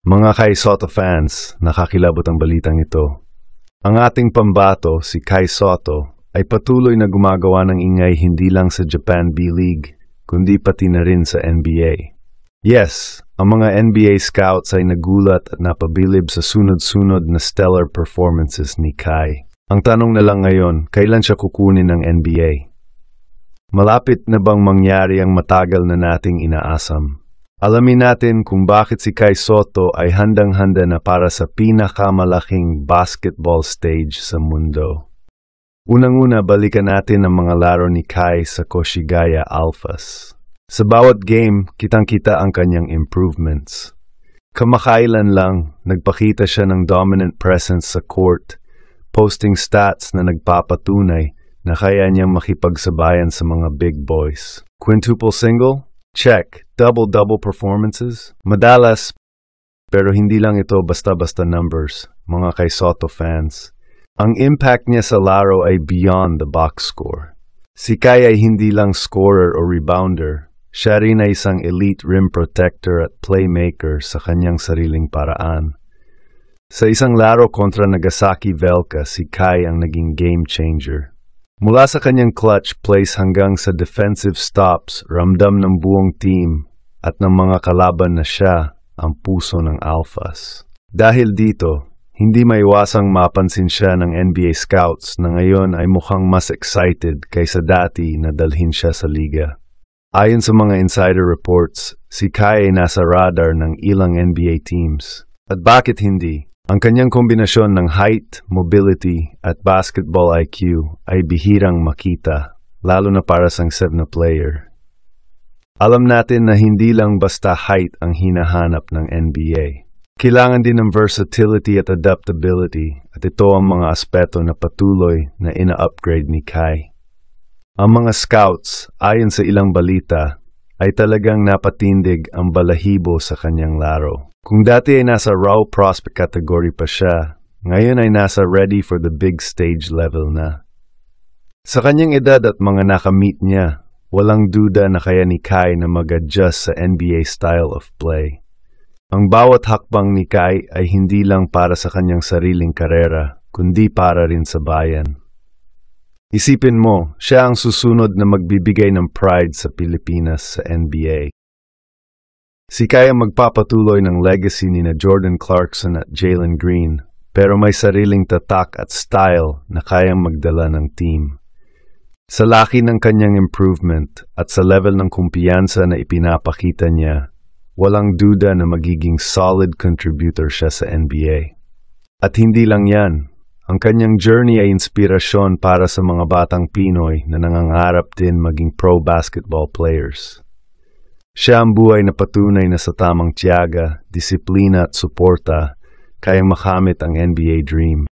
Mga Kai Soto fans, nakakilabot ang balitang ito. Ang ating pambato, si Kai Soto, ay patuloy na gumagawa ng ingay hindi lang sa Japan B-League, kundi pati na rin sa NBA. Yes, ang mga NBA scouts ay nagulat at napabilib sa sunod-sunod na stellar performances ni Kai. Ang tanong na lang ngayon, kailan siya kukunin ng NBA? Malapit na bang mangyari ang matagal na nating inaasam? Alamin natin kung bakit si Kai Soto ay handang-handa na para sa pinakamalaking basketball stage sa mundo. Unang-una, balikan natin ang mga laro ni Kai sa Koshigaya Alphas. Sa bawat game, kitang-kita ang kanyang improvements. Kamakailan lang, nagpakita siya ng dominant presence sa court, posting stats na nagpapatunay na kaya niyang makipagsabayan sa mga big boys. Quintuple single? Check double-double performances? Madalas, pero hindi lang ito basta-basta numbers, mga kay Soto fans. Ang impact niya sa laro ay beyond the box score. Si Kai ay hindi lang scorer o rebounder, siya rin ay isang elite rim protector at playmaker sa kanyang sariling paraan. Sa isang laro kontra Nagasaki Velka, si Kai ang naging game changer. Mula sa kanyang clutch plays hanggang sa defensive stops, ramdam ng buong team at ng mga kalaban na siya ang puso ng Alphas. Dahil dito, hindi maiwasang mapansin siya ng NBA scouts na ngayon ay mukhang mas excited kaysa dati na dalhin siya sa liga. Ayon sa mga insider reports, si Kai ay nasa radar ng ilang NBA teams. At bakit hindi? Ang kanyang kombinasyon ng height, mobility at basketball IQ ay bihirang makita, lalo na para sa 7 na player. Alam natin na hindi lang basta height ang hinahanap ng NBA. Kailangan din ng versatility at adaptability at ito ang mga aspeto na patuloy na ina-upgrade ni Kai. Ang mga scouts, ayon sa ilang balita, ay talagang napatindig ang balahibo sa kanyang laro. Kung dati ay nasa raw prospect category pa siya, ngayon ay nasa ready for the big stage level na. Sa kanyang edad at mga nakamit niya, Walang duda na kaya ni Kai na mag-adjust sa NBA style of play. Ang bawat hakbang ni Kai ay hindi lang para sa kanyang sariling karera, kundi para rin sa bayan. Isipin mo, siya ang susunod na magbibigay ng pride sa Pilipinas sa NBA. Si Kai ang magpapatuloy ng legacy ni na Jordan Clarkson at Jalen Green, pero may sariling tatak at style na kayang magdala ng team. Sa laki ng kanyang improvement at sa level ng kumpiyansa na ipinapakita niya, walang duda na magiging solid contributor siya sa NBA. At hindi lang yan, ang kanyang journey ay inspirasyon para sa mga batang Pinoy na nangangarap din maging pro basketball players. Siya ang buhay na patunay na sa tamang tiyaga, disiplina at suporta, kayang makamit ang NBA dream.